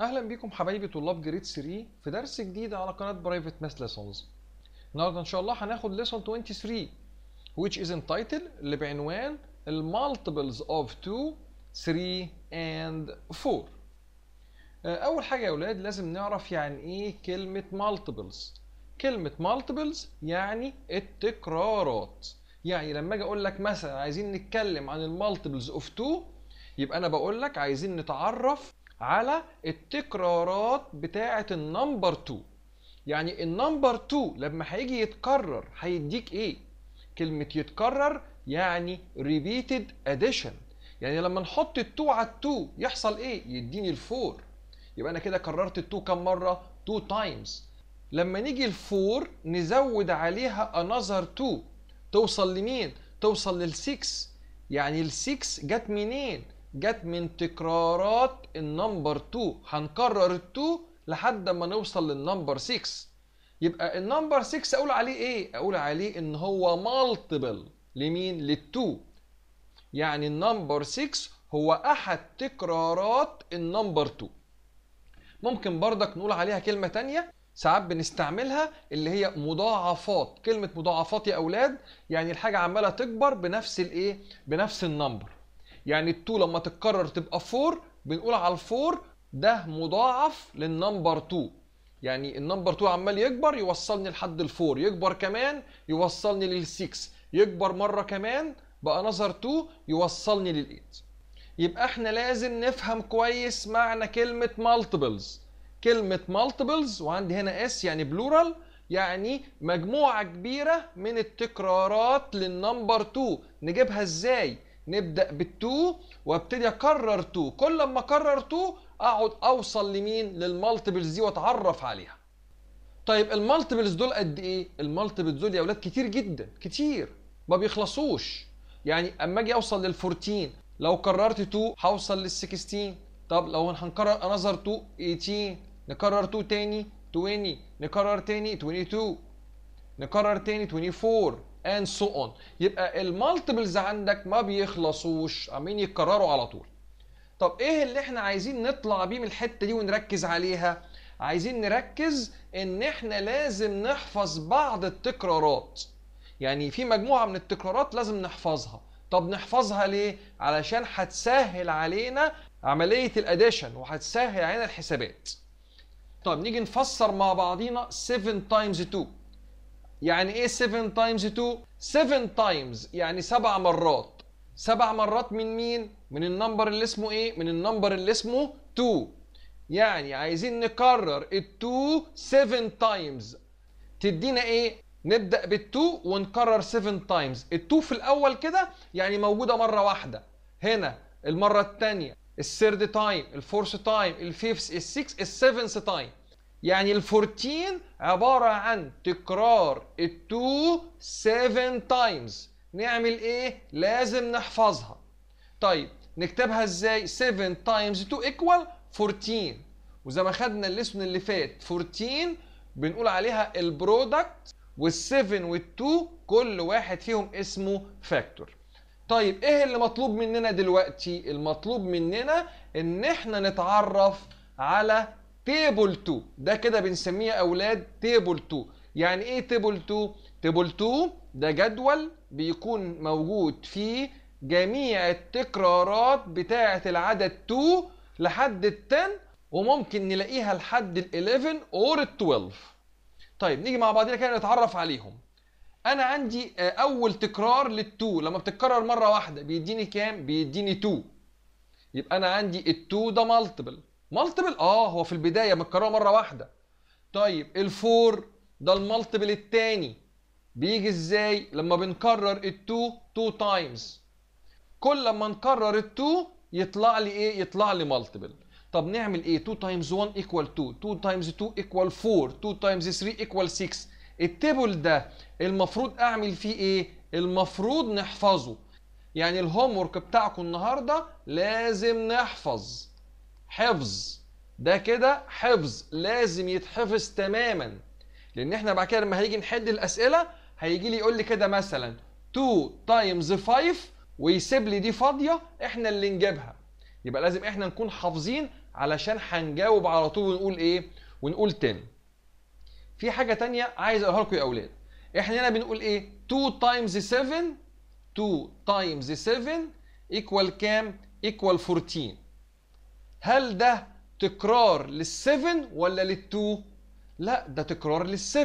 اهلا بيكم حبايبي طلاب جريد 3 في درس جديد على قناه برايفت ماث ليسونز النهارده ان شاء الله هناخد ليسون 23 which is entitled اللي بعنوان المالتيبلز اوف 2 3 اند 4 اول حاجه يا اولاد لازم نعرف يعني ايه كلمه مالتيبلز كلمه مالتيبلز يعني التكرارات يعني لما اجي اقول لك مثلا عايزين نتكلم عن المالتيبلز اوف 2 يبقى انا بقول لك عايزين نتعرف على التكرارات بتاعه النمبر 2 يعني النمبر 2 لما هيجي يتكرر هيديك ايه كلمه يتكرر يعني ريبيتد اديشن يعني لما نحط ال2 على ال2 يحصل ايه يديني ال4 يبقى انا كده كررت ال2 كام مره 2 تايمز لما نيجي ال4 نزود عليها another 2 توصل لمين توصل لل6 يعني ال6 جت منين جت من تكرارات النمبر 2 هنكرر ال2 لحد ما نوصل للنمبر 6 يبقى النمبر 6 اقول عليه ايه اقول عليه ان هو مالتيبل لمين لل2 يعني النمبر 6 هو احد تكرارات النمبر 2 ممكن بردك نقول عليها كلمه تانية ساعات بنستعملها اللي هي مضاعفات كلمه مضاعفات يا اولاد يعني الحاجه عماله تكبر بنفس الايه بنفس النمبر يعني ال2 لما تتكرر تبقى 4 بنقول على ال ال4 ده مضاعف للنمبر 2 يعني النمبر 2 عمال يكبر يوصلني لحد ال4 يكبر كمان يوصلني لل6 يكبر مره كمان بقى نظر 2 يوصلني لل8 يبقى احنا لازم نفهم كويس معنى كلمه مالتيبلز كلمه مالتيبلز وعندي هنا اس يعني بلورال يعني مجموعه كبيره من التكرارات للنمبر 2 نجيبها ازاي نبدأ بالتو وابتدي اكرر تو كل ما اكرر تو اقعد اوصل لمين للمالتيبلز دي واتعرف عليها طيب المالتيبلز دول قد ايه المالتيبلز دول يا اولاد كتير جدا كتير ما بيخلصوش يعني اما اجي اوصل لل14 لو كررت 2 هوصل لل16 طب لو هنكرر انذر 2 18 نكرر 2 تاني 20 نكرر تاني 22 نكرر تاني 24 and so on يبقى المالتيبلز عندك ما بيخلصوش عمالين يتكرروا على طول طب ايه اللي احنا عايزين نطلع بيه من الحته دي ونركز عليها عايزين نركز ان احنا لازم نحفظ بعض التكرارات يعني في مجموعه من التكرارات لازم نحفظها طب نحفظها ليه علشان هتسهل علينا عمليه الاديشن وهتسهل علينا الحسابات طب نيجي نفسر مع بعضينا 7 تايمز 2 يعني ايه 7 تايمز 2 7 تايمز يعني سبع مرات سبع مرات من مين من النمبر اللي اسمه ايه من النمبر اللي اسمه 2 يعني عايزين نكرر ال2 7 تايمز تدينا ايه نبدا بال2 ونكرر 7 تايمز ال2 في الاول كده يعني موجوده مره واحده هنا المره الثانيه الثيرد تايم الفورث تايم الفيفث السيكس السيفنث تايم يعني ال 14 عباره عن تكرار ال 2 7 تايمز نعمل ايه لازم نحفظها طيب نكتبها ازاي 7 تايمز 2 ايكوال 14 وزي ما خدنا الليسون اللي فات 14 بنقول عليها البرودكت وال7 وال2 كل واحد فيهم اسمه فاكتور طيب ايه اللي مطلوب مننا دلوقتي المطلوب مننا ان احنا نتعرف على تيبل 2 ده كده بنسميه اولاد تيبل 2 يعني ايه تيبل 2 تيبل 2 ده جدول بيكون موجود فيه جميع التكرارات بتاعه العدد 2 لحد ال 10 وممكن نلاقيها لحد ال 11 اور ال 12 طيب نيجي مع بعضنا كده نتعرف عليهم انا عندي آه، اول تكرار لل2 لما بتتكرر مره واحده بيديني كام بيديني 2 يبقى انا عندي ال2 ده مالتيبل مالتيبل اه هو في البدايه متكرره مره واحده طيب الفور ده المالتيبل الثاني بيجي ازاي لما بنكرر التو تو تايمز كل ما نكرر التو يطلع لي ايه يطلع لي مالتيبل طب نعمل ايه 2 تايمز 1 ايكوال 2 2 تايمز 2 ايكوال 4 2 تايمز 3 ايكوال 6 التيبل ده المفروض اعمل فيه ايه المفروض نحفظه يعني الهوم ورك بتاعكم النهارده لازم نحفظ حفظ ده كده حفظ لازم يتحفظ تماما لان احنا بعد كده لما هيجي نحد الاسئله هيجي لي يقول لي كده مثلا 2 تايمز 5 ويسيب لي دي فاضيه احنا اللي نجيبها يبقى لازم احنا نكون حافظين علشان هنجاوب على طول ونقول ايه ونقول 10 في حاجه تانية عايز اقولها لكم يا اولاد احنا هنا بنقول ايه 2 تايمز 7 2 تايمز 7 ايكوال كام ايكوال 14 هل ده تكرار لل7 ولا لل2 لا ده تكرار لل7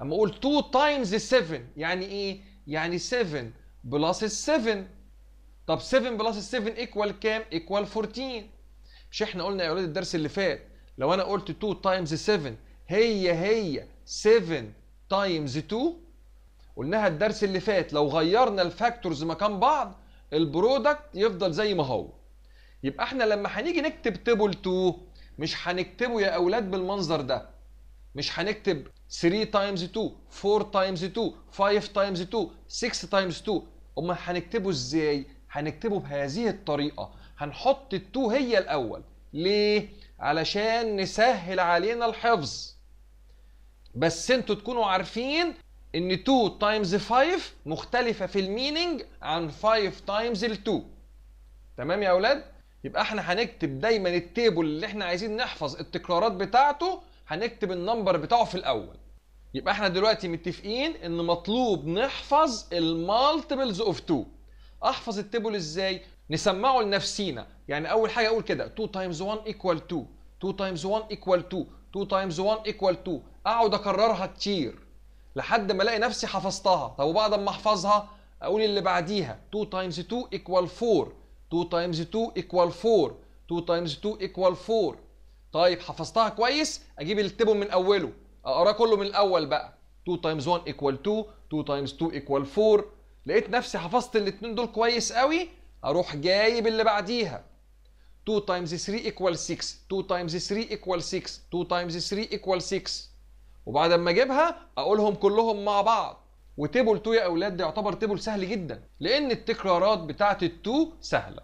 اما اقول 2 تايمز 7 يعني ايه يعني 7 بلس 7 طب 7 بلس 7 ايكوال كام ايكوال 14 مش احنا قلنا يا اولاد الدرس اللي فات لو انا قلت 2 تايمز 7 هي هي 7 تايمز 2 قلناها الدرس اللي فات لو غيرنا الفاكتورز مكان بعض البرودكت يفضل زي ما هو يبقى احنا لما هنيجي نكتب تيبل 2 مش هنكتبه يا اولاد بالمنظر ده مش هنكتب 3 تايمز 2 4 تايمز 2 5 تايمز 2 6 تايمز 2 امال هنكتبه ازاي هنكتبه بهذه الطريقه هنحط ال2 هي الاول ليه علشان نسهل علينا الحفظ بس انتوا تكونوا عارفين ان 2 تايمز 5 مختلفه في الميننج عن 5 تايمز ال2 تمام يا اولاد يبقى احنا هنكتب دايما التيبل اللي احنا عايزين نحفظ التكرارات بتاعته هنكتب النمبر بتاعه في الاول يبقى احنا دلوقتي متفقين ان مطلوب نحفظ المالتيبلز اوف 2 احفظ التيبل ازاي نسمعه لنفسينا يعني اول حاجه اقول كده 2 تايمز 1 ايكوال 2 2 تايمز 1 ايكوال 2 2 تايمز 1 ايكوال 2 اقعد اكررها كتير لحد ما الاقي نفسي حفظتها طب وبعد ما احفظها اقول اللي بعديها 2 تايمز 2 ايكوال 4 2 تايمز 2 ايكوال 4 2 تايمز 2 ايكوال 4 طيب حفظتها كويس اجيب التيبل من اوله اقراه كله من الاول بقى 2 تايمز 1 ايكوال 2 2 تايمز 2 ايكوال 4 لقيت نفسي حفظت الاثنين دول كويس قوي اروح جايب اللي بعديها 2 تايمز 3 ايكوال 6 2 تايمز 3 ايكوال 6 2 تايمز 3 ايكوال 6 وبعد ما اجيبها اقولهم كلهم مع بعض وتيبل 2 يا اولاد ده يعتبر تيبل سهل جدا لان التكرارات بتاعه ال2 سهله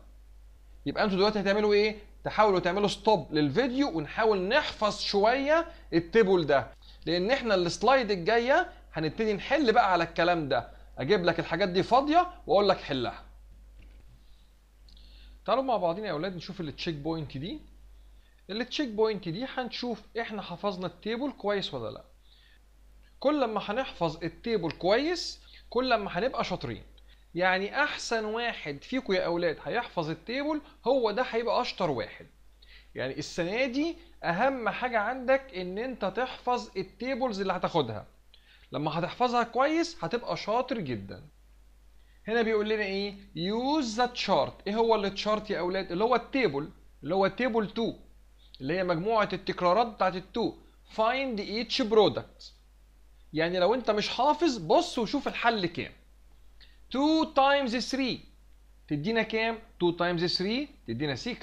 يبقى انتوا دلوقتي هتعملوا ايه تحاولوا تعملوا ستوب للفيديو ونحاول نحفظ شويه التيبل ده لان احنا السلايد الجايه هنبتدي نحل بقى على الكلام ده اجيب لك الحاجات دي فاضيه واقول لك حلها تعالوا مع بعضين يا اولاد نشوف التشيك بوينت دي التشيك بوينت دي هنشوف احنا حفظنا التيبل كويس ولا لا كل ما هنحفظ التيبل كويس كل ما هنبقى شاطرين يعني احسن واحد فيكم يا اولاد هيحفظ التيبل هو ده هيبقى اشطر واحد يعني السنه دي اهم حاجه عندك ان انت تحفظ التيبلز اللي هتاخدها لما هتحفظها كويس هتبقى شاطر جدا هنا بيقول لنا ايه يوز ذا تشارت ايه هو التشارت يا اولاد اللي هو التيبل اللي هو تيبل 2 اللي هي مجموعه التكرارات بتاعه ال2 فايند ايتش برودكت يعني لو انت مش حافظ بص وشوف الحل كام 2 تايمز 3 تدينا كام 2 تايمز 3 تدينا 6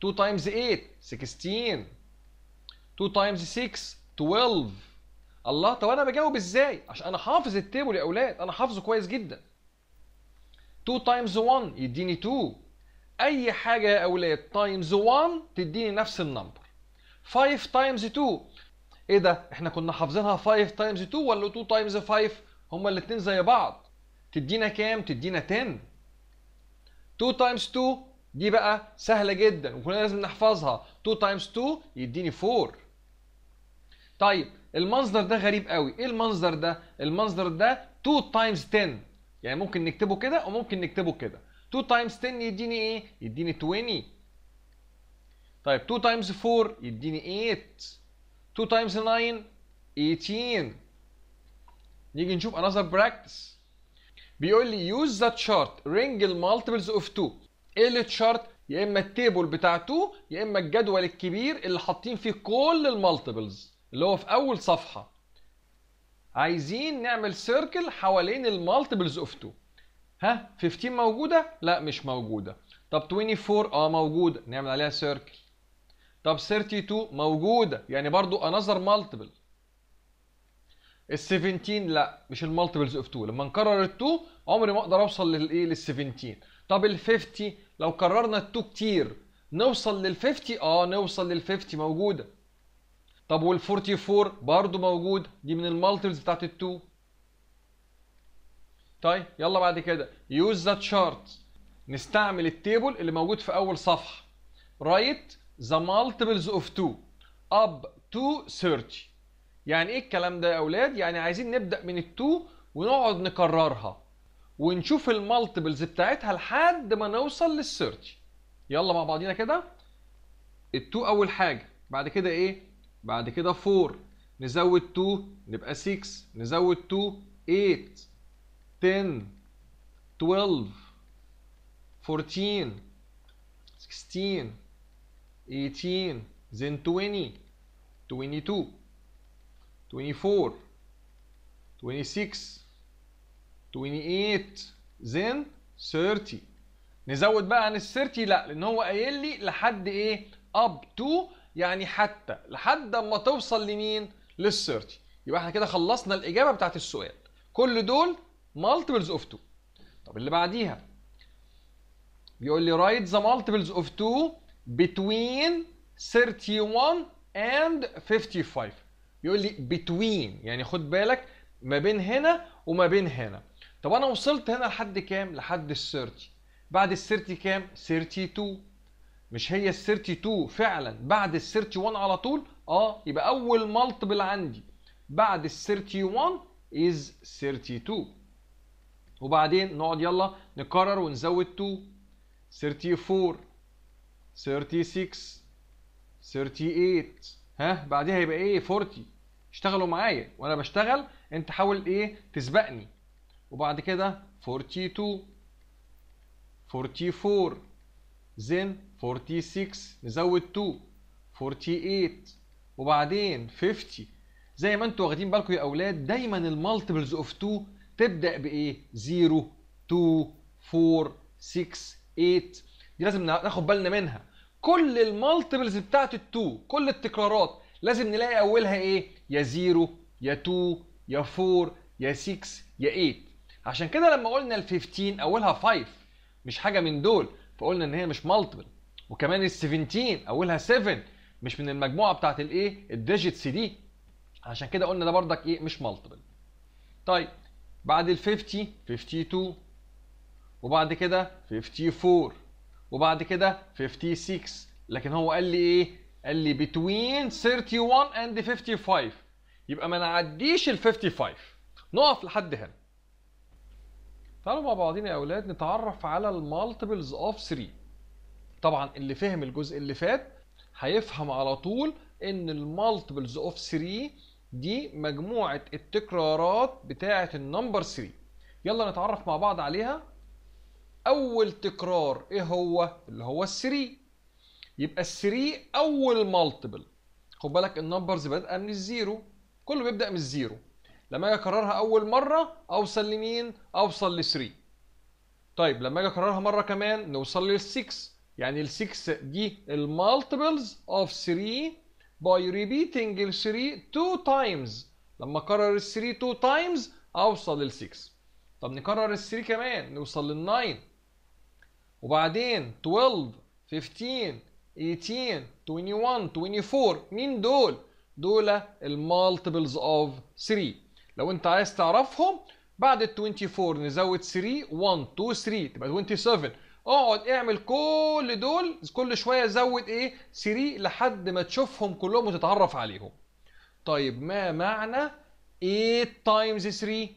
2 تايمز 8 16 2 تايمز 6 12 الله طب انا بجاوب ازاي عشان انا حافظ التيبل يا اولاد انا حافظه كويس جدا 2 تايمز 1 يديني 2 اي حاجه يا اولاد تايمز 1 تديني نفس النمبر 5 تايمز 2 ايه ده احنا كنا حافظينها 5 تايمز 2 ولا 2 تايمز 5 هما الاثنين زي بعض تدينا كام تدينا 10 2 تايمز 2 دي بقى سهله جدا وكنا لازم نحفظها 2 تايمز 2 يديني 4 طيب المنظر ده غريب قوي ايه المنظر ده المنظر ده 2 تايمز 10 يعني ممكن نكتبه كده وممكن نكتبه كده 2 تايمز 10 يديني ايه يديني 20 طيب 2 تايمز 4 يديني 8 2 times 9 18 نيجي نشوف another practice بيقول لي use the chart ring multiples of 2 ايه التشارت يا اما التيبل بتاع 2 يا اما الجدول الكبير اللي حاطين فيه كل المالتيبلز اللي هو في اول صفحه عايزين نعمل سيركل حوالين المالتيبلز اوف 2 ها 15 موجوده لا مش موجوده طب 24 اه موجوده نعمل عليها سيركل طب 32 موجوده يعني برضو انذر مالتيبل ال 17 لا مش المالتيبلز اوف 2 لما نكرر ال 2 عمري ما اقدر اوصل للايه لل 17 إيه، طب ال 50 لو كررنا ال 2 كتير نوصل لل 50 اه نوصل لل 50 موجوده طب وال 44 برضو موجود دي من المالتيبلز بتاعت ال 2 طيب يلا بعد كده يوز ذا تشارت نستعمل التيبل اللي موجود في اول صفحه رايت right the multiples of 2 up to 30 يعني ايه الكلام ده يا اولاد يعني عايزين نبدا من ال2 ونقعد نكررها ونشوف المالتيبلز بتاعتها لحد ما نوصل لل30 يلا مع بعضينا كده ال2 اول حاجه بعد كده ايه بعد كده 4 نزود 2 نبقى 6 نزود 2 8 10 12 14 16 18 then 20 22 24 26 28 then 30 نزود بقى عن ال 30 لا لان هو قايل لي لحد ايه up to يعني حتى لحد اما توصل لمين لل 30 يبقى احنا كده خلصنا الاجابه بتاعت السؤال كل دول multiples of 2 طب اللي بعديها بيقول لي write the multiples of 2 between 31 and 55 يقول لي between يعني خد بالك ما بين هنا وما بين هنا طب انا وصلت هنا لحد كام لحد ال 30 بعد ال 30 كام 32 مش هي ال 32 فعلا بعد ال 31 على طول اه يبقى اول مالتيبل عندي بعد ال 31 is 32 وبعدين نقعد يلا نكرر ونزود 2 34 36 38 ها بعديها هيبقى ايه 40 اشتغلوا معايا وانا بشتغل انت حاول ايه تسبقني وبعد كده 42 44 زين 46 نزود 2 48 وبعدين 50 زي ما انتوا واخدين بالكم يا اولاد دايما المالتيبلز اوف 2 تبدا بايه 0 2 4 6 8 دي لازم ناخد بالنا منها كل المالتيبلز بتاعت التو كل التكرارات لازم نلاقي اولها ايه يا زيرو يا 2 يا 4 يا 6 يا 8 عشان كده لما قلنا ال 15 اولها 5 مش حاجه من دول فقلنا ان هي مش مالتيبل وكمان ال 17 اولها 7 مش من المجموعه بتاعت الايه الديجيتس دي عشان كده قلنا ده بردك ايه مش مالتيبل طيب بعد ال 50 52 وبعد كده 54 وبعد كده 56 لكن هو قال لي ايه قال لي between 31 and 55 يبقى ما نعديش ال 55 نقف لحد هنا تعالوا مع بعضين يا اولاد نتعرف على المالتيبلز اوف 3 طبعا اللي فهم الجزء اللي فات هيفهم على طول ان المالتيبلز اوف 3 دي مجموعه التكرارات بتاعه النمبر 3 يلا نتعرف مع بعض عليها اول تكرار ايه هو اللي هو ال3 يبقى ال3 اول مالتيبل خد بالك النمبرز بادئه من الزيرو كله بيبدا من الزيرو لما اجي اكررها اول مره اوصل لمين اوصل ل 3 طيب لما اجي اكررها مره كمان نوصل لل 6 يعني ال 6 دي المالتيبلز اوف 3 باي ريبيتنج ال 3 تو تايمز لما اكرر ال 3 تو تايمز اوصل لل 6 طب نكرر ال 3 كمان نوصل لل 9 وبعدين 12 15 18 21 24 مين دول دول المالتيبلز اوف 3 لو انت عايز تعرفهم بعد ال 24 نزود 3 1 2 3 تبقى 27 اقعد اعمل كل دول كل شويه زود ايه 3 لحد ما تشوفهم كلهم وتتعرف عليهم طيب ما معنى 8 تايمز 3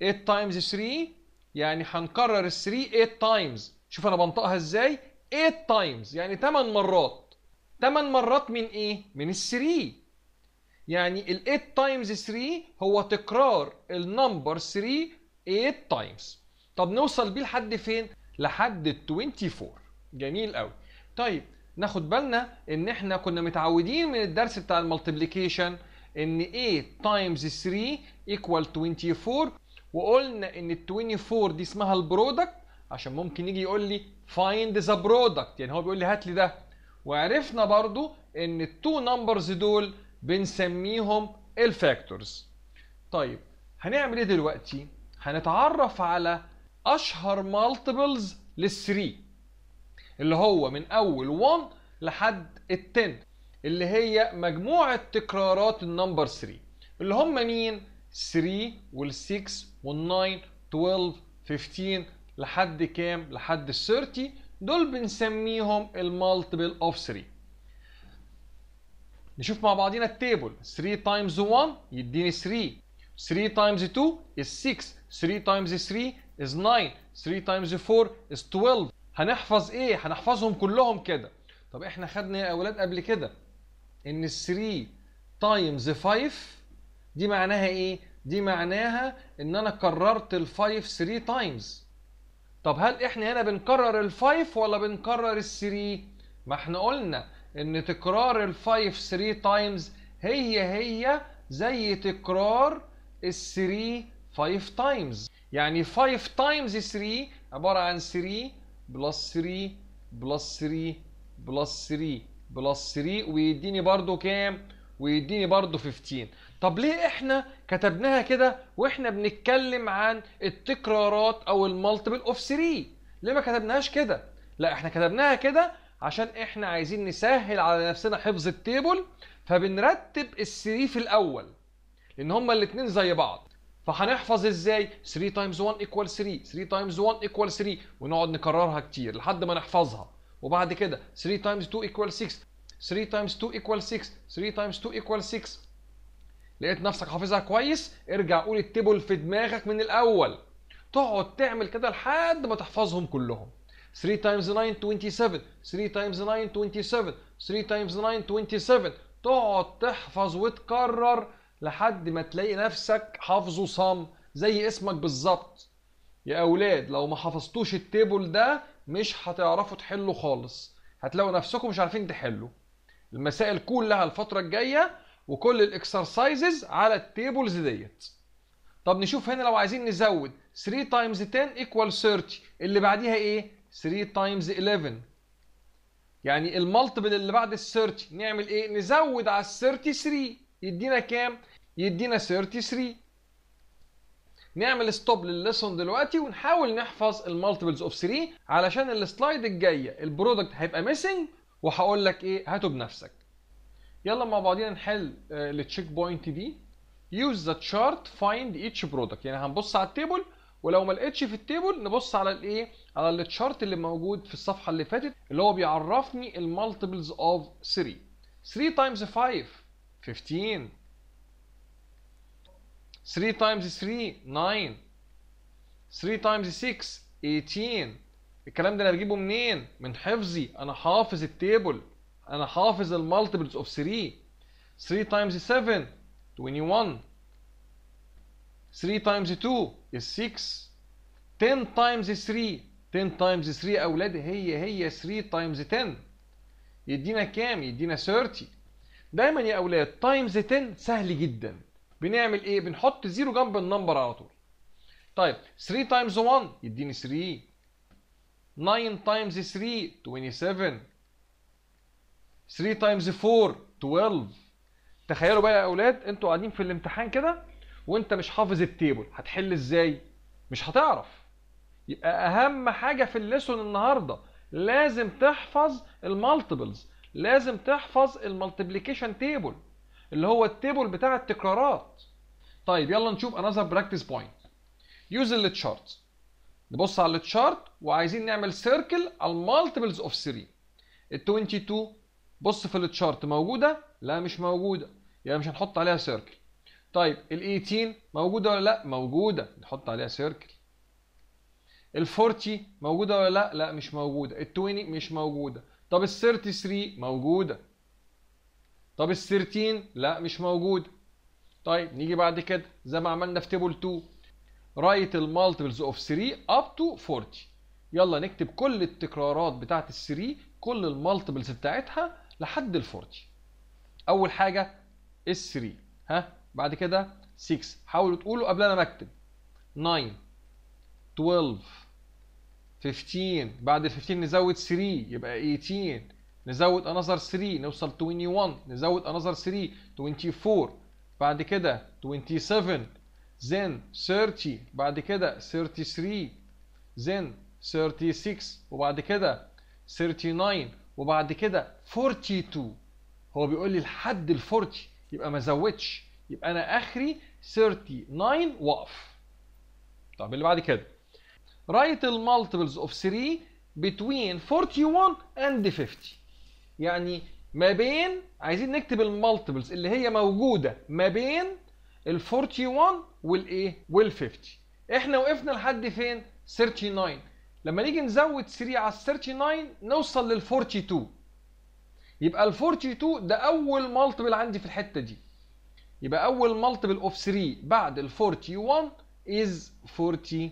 8 تايمز 3 يعني هنكرر ال 3 8 تايمز شوف انا بنطقها ازاي 8 تايمز يعني 8 مرات 8 مرات من ايه من ال 3 يعني ال 8 تايمز 3 هو تكرار النمبر 3 8 تايمز طب نوصل بيه لحد فين لحد 24 جميل قوي طيب ناخد بالنا ان احنا كنا متعودين من الدرس بتاع المالتيبليكيشن ان 8 تايمز 3 ايكوال 24 وقلنا ان ال 24 دي اسمها البرودكت عشان ممكن يجي يقول لي فايند ذا برودكت يعني هو بيقول لي هات لي ده وعرفنا برضو ان التو نمبرز دول بنسميهم الفاكتورز طيب هنعمل ايه دلوقتي هنتعرف على اشهر مالتيبلز لل3 اللي هو من اول 1 لحد ال 10 اللي هي مجموعه تكرارات النمبر 3 اللي هم مين 3 وال6 وال9 12 15 لحد كام لحد ال 30 دول بنسميهم المالتيبل اوف 3 نشوف مع بعضينا التيبل 3 تايمز 1 يديني 3 3 تايمز 2 is 6 3 تايمز 3 is 9 3 تايمز 4 is 12 هنحفظ ايه هنحفظهم كلهم كده طب احنا خدنا يا اولاد قبل كده ان 3 تايمز 5 دي معناها ايه دي معناها ان انا كررت ال 5 3 تايمز طب هل احنا هنا بنكرر الفايف ولا بنكرر الثري ما احنا قلنا ان تكرار الفايف ثري تايمز هي هي زي تكرار الثري فايف تايمز يعني فايف تايمز ثري عبارة عن ثري بلس ثري بلس ثري بلس ثري بلس 3 ويديني برضو كام ويديني برضو 15 طب ليه احنا كتبناها كده واحنا بنتكلم عن التكرارات او المالتيبل اوف 3 ليه ما كتبناهاش كده لا احنا كتبناها كده عشان احنا عايزين نسهل على نفسنا حفظ التيبل فبنرتب ال3 في الاول لان هما الاثنين زي بعض فهنحفظ ازاي 3 تايمز 1 ايكوال 3 3 تايمز 1 ايكوال 3 ونقعد نكررها كتير لحد ما نحفظها وبعد كده 3 تايمز 2 ايكوال 6 3 تايمز 2 ايكوال 6 3 تايمز 2 ايكوال 6 لقيت نفسك حافظها كويس ارجع قول التبل في دماغك من الاول تقعد تعمل كده لحد ما تحفظهم كلهم 3 times 9 27 3 times 9 27 3 times 9 27 تقعد تحفظ وتكرر لحد ما تلاقي نفسك حافظه صم زي اسمك بالظبط يا اولاد لو ما حفظتوش التيبل ده مش هتعرفوا تحلوا خالص هتلاقوا نفسكم مش عارفين تحلوا المسائل كلها الفتره الجايه وكل الاكسرسايزز على التيبلز ديت طب نشوف هنا لو عايزين نزود 3 تايمز 10 ايكوال 30 اللي بعديها ايه 3 تايمز 11 يعني المالتيبل اللي بعد ال 30 نعمل ايه نزود على ال 33 يدينا كام يدينا 33 نعمل ستوب للليسون دلوقتي ونحاول نحفظ المالتيبلز اوف 3 علشان السلايد الجايه البرودكت هيبقى ميسنج وهقول لك ايه هاته بنفسك يلا مع بعضينا نحل التشيك بوينت دي يوز ذا تشارت فايند ايتش برودكت يعني هنبص على التيبل ولو ما لقيتش في التيبل نبص على الايه على التشارت اللي موجود في الصفحه اللي فاتت اللي هو بيعرفني المالتيبلز اوف 3 3 تايمز 5 15 3 تايمز 3 9 3 تايمز 6 18 الكلام ده انا بجيبه منين من حفظي انا حافظ التيبل انا حافظ المالتيبلز اوف 3 3 تايمز 7 21 3 تايمز 2 is 6 10 تايمز 3 10 تايمز 3 يا اولاد هي هي 3 تايمز 10 يدينا كام يدينا 30 دايما يا اولاد تايمز 10 سهل جدا بنعمل ايه بنحط زيرو جنب النمبر على طول طيب 3 تايمز 1 يديني 3 9 تايمز 3 27 3 تايمز 4 12 تخيلوا بقى يا اولاد انتوا قاعدين في الامتحان كده وانت مش حافظ التيبل هتحل ازاي مش هتعرف يبقى اهم حاجه في الليسون النهارده لازم تحفظ المالتيبلز لازم تحفظ المالتيبليكيشن تيبل اللي هو التيبل بتاع التكرارات طيب يلا نشوف انذر براكتس بوينت يوز التشارت نبص على التشارت وعايزين نعمل سيركل على المالتيبلز اوف 3 ال 22 بص في التشارت موجوده لا مش موجوده يبقى يعني مش هنحط عليها سيركل طيب ال18 موجوده ولا لا موجوده نحط عليها سيركل ال40 موجوده ولا لا لا مش موجوده ال20 مش موجوده طب ال33 موجوده طب ال13 لا مش موجوده طيب نيجي بعد كده زي ما عملنا في تيبل 2 رايت المالتيبلز اوف 3 اب تو 40 يلا نكتب كل التكرارات بتاعت ال3 كل المالتيبلز بتاعتها لحد ال 40 اول حاجه اس 3 ها بعد كده 6 حاولوا تقولوا قبل انا ما اكتب 9 12 15 بعد ال 15 نزود 3 يبقى 18 نزود انذر 3 نوصل 21 نزود انذر 3 24 بعد كده 27 then 30 بعد كده 33 then 36 وبعد كده 39 وبعد كده 42 هو بيقول لي لحد ال 40 يبقى ما زودش يبقى انا اخري 39 واقف طب اللي بعد كده write المالتيبلز اوف 3 between 41 and 50 يعني ما بين عايزين نكتب المالتيبلز اللي هي موجوده ما بين ال 41 والايه وال 50 إيه؟ احنا وقفنا لحد فين 39 لما نيجي نزود 3 على 39 نوصل لل 42 يبقى ال 42 ده اول مالتيبل عندي في الحته دي يبقى اول مالتيبل اوف 3 بعد ال 41 از 42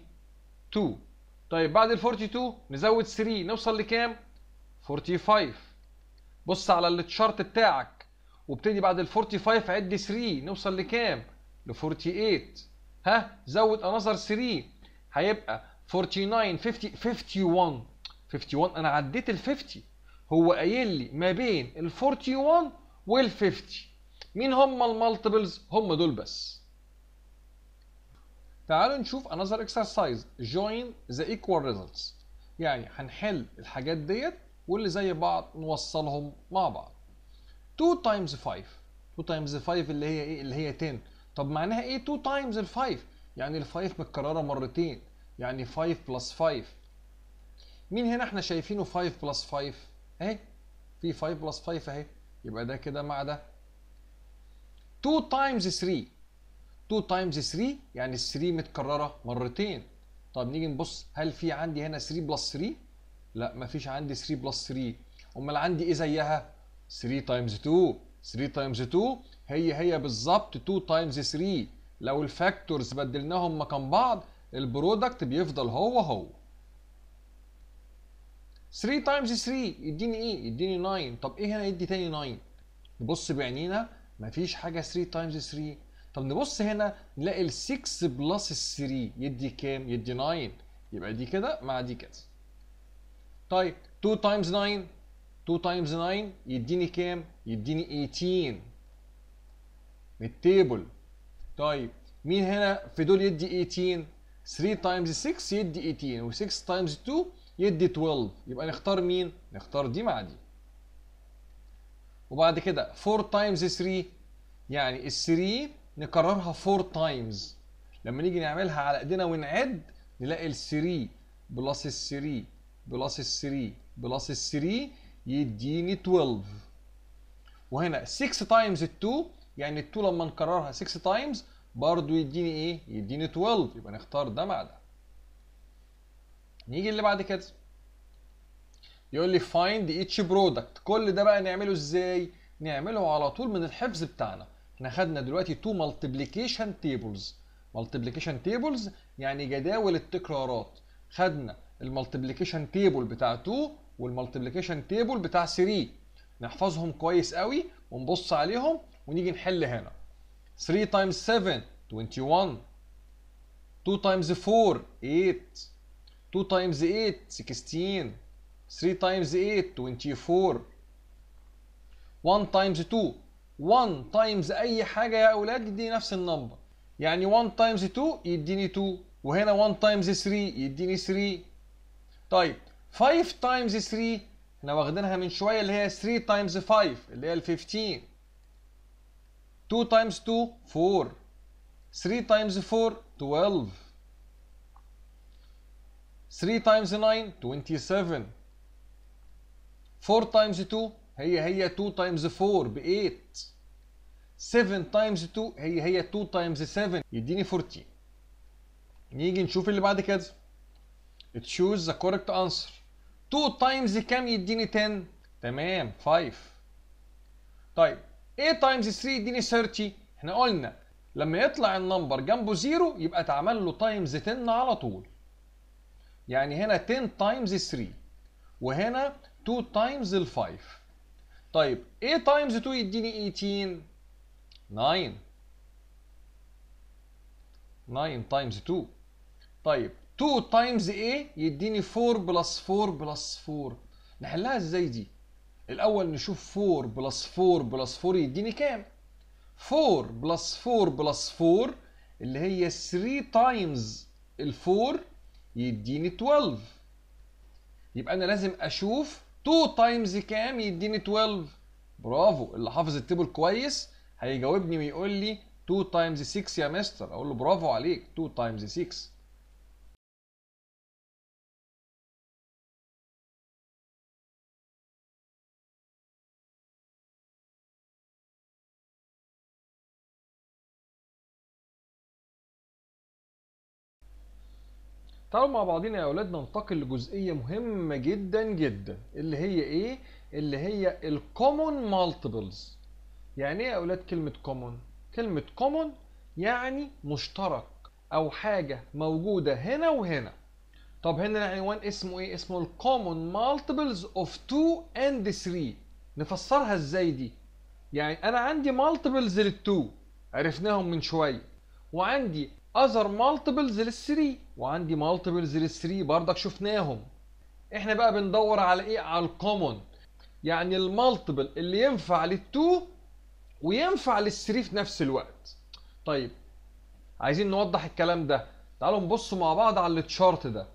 طيب بعد ال 42 نزود 3 نوصل لكام 45 بص على التشارت بتاعك وابتدي بعد ال 45 عد 3 نوصل لكام ل 48 ها زود انذر 3 هيبقى 49 50 51 51 انا عديت ال 50 هو قايل لي ما بين ال 41 وال 50 مين هم المالتيبلز هم دول بس تعالوا نشوف انذر اكسرسايز جوين ذا ايكوال ريزلتس يعني هنحل الحاجات ديت واللي زي بعض نوصلهم مع بعض 2 تايمز 5 2 تايمز 5 اللي هي ايه اللي هي 10 طب معناها ايه 2 تايمز ال 5 يعني ال 5 متكرره مرتين يعني 5 بلس 5 مين هنا احنا شايفينه 5 بلس 5 اهي في 5 بلس 5 اهي يبقى ده كده مع ده 2 تايمز 3 2 تايمز 3 يعني 3 متكرره مرتين طب نيجي نبص هل في عندي هنا 3 بلس 3 لا مفيش عندي 3 بلس 3 امال عندي ايه زيها 3 تايمز 2 3 تايمز 2 هي هي بالظبط 2 تايمز 3 لو الفاكتورز بدلناهم مكان بعض البرودكت بيفضل هو هو 3 تايمز 3 يديني ايه يديني 9 طب ايه هنا يدي تاني 9 نبص بعينينا مفيش حاجه 3 تايمز 3 طب نبص هنا نلاقي ال 6 بلس 3 يدي كام يدي 9 يبقى دي كده مع دي كده طيب 2 تايمز 9 2 تايمز 9 يديني كام يديني 18 من التيبل طيب مين هنا في دول يدي 18 3 تايمز 6 يدي 18 و6 تايمز 2 يدي 12 يبقى نختار مين؟ نختار دي مع دي وبعد كده 4 تايمز 3 يعني ال 3 نكررها 4 تايمز لما نيجي نعملها على ايدينا ونعد نلاقي ال 3 بلس ال 3 بلس ال 3 بلس ال 3 يديني 12 وهنا 6 تايمز 2 يعني ال 2 لما نكررها 6 تايمز برضو يديني ايه يديني 12 يبقى نختار ده مع ده نيجي اللي بعد كده يقول لي فايند اتش برودكت كل ده بقى نعمله ازاي نعمله على طول من الحفظ بتاعنا احنا خدنا دلوقتي تو مالتيبليكيشن تيبلز مالتيبليكيشن تيبلز يعني جداول التكرارات خدنا المالتيبليكيشن تيبل بتاع 2 والمالتيبليكيشن تيبل بتاع 3 نحفظهم كويس قوي ونبص عليهم ونيجي نحل هنا 3 times 7 21 2 times 4 8 2 times 8 16 3 times 8 24 1 times 2 1 times اي حاجه يا اولاد يديني نفس النمبر يعني 1 times 2 يديني 2 وهنا 1 times 3 يديني 3 طيب 5 times 3 احنا واخدينها من شويه اللي هي 3 times 5 اللي هي ال 15 2 times 2 4 3 times 4 12 3 times 9 27 4 times 2 هي هي 2 times 4 ب 8 7 times 2 هي هي 2 times 7 يديني 14 نيجي نشوف اللي بعد كده choose the correct answer 2 times كام يديني 10 تمام 5 طيب A تايمز 3 يديني 30 احنا قلنا لما يطلع النمبر جنبه زيرو يبقى اتعمل له تايمز 10 على طول يعني هنا 10 تايمز 3 وهنا 2 تايمز ال 5 طيب A تايمز 2 يديني 18 9 9 تايمز 2 طيب 2 تايمز A يديني 4 بلس 4 بلس 4 نحلها ازاي دي؟ الأول نشوف 4 بلس 4 بلس 4 يديني كام؟ 4 بلس 4 بلس 4 اللي هي 3 تايمز ال 4 يديني 12 يبقى أنا لازم أشوف 2 تايمز كام يديني 12 برافو اللي حافظ التيبل كويس هيجاوبني ويقول لي 2 تايمز 6 يا مستر أقول له برافو عليك 2 تايمز 6 تعالوا مع بعضينا يا اولاد ننتقل لجزئيه مهمه جدا جدا اللي هي ايه اللي هي الكومون مالتيبلز يعني ايه يا اولاد كلمه كومون كلمه كومون يعني مشترك او حاجه موجوده هنا وهنا طب هنا العنوان اسمه ايه اسمه الكومون مالتيبلز اوف 2 اند 3 نفسرها ازاي دي يعني انا عندي مالتيبلز لل2 عرفناهم من شويه وعندي اذر مالتيبلز لل3 وعندي مالتيبلز لل3 برضك شفناهم احنا بقى بندور على ايه على الكومون يعني المالتيبل اللي ينفع لل2 وينفع لل3 في نفس الوقت طيب عايزين نوضح الكلام ده تعالوا نبص مع بعض على التشارت ده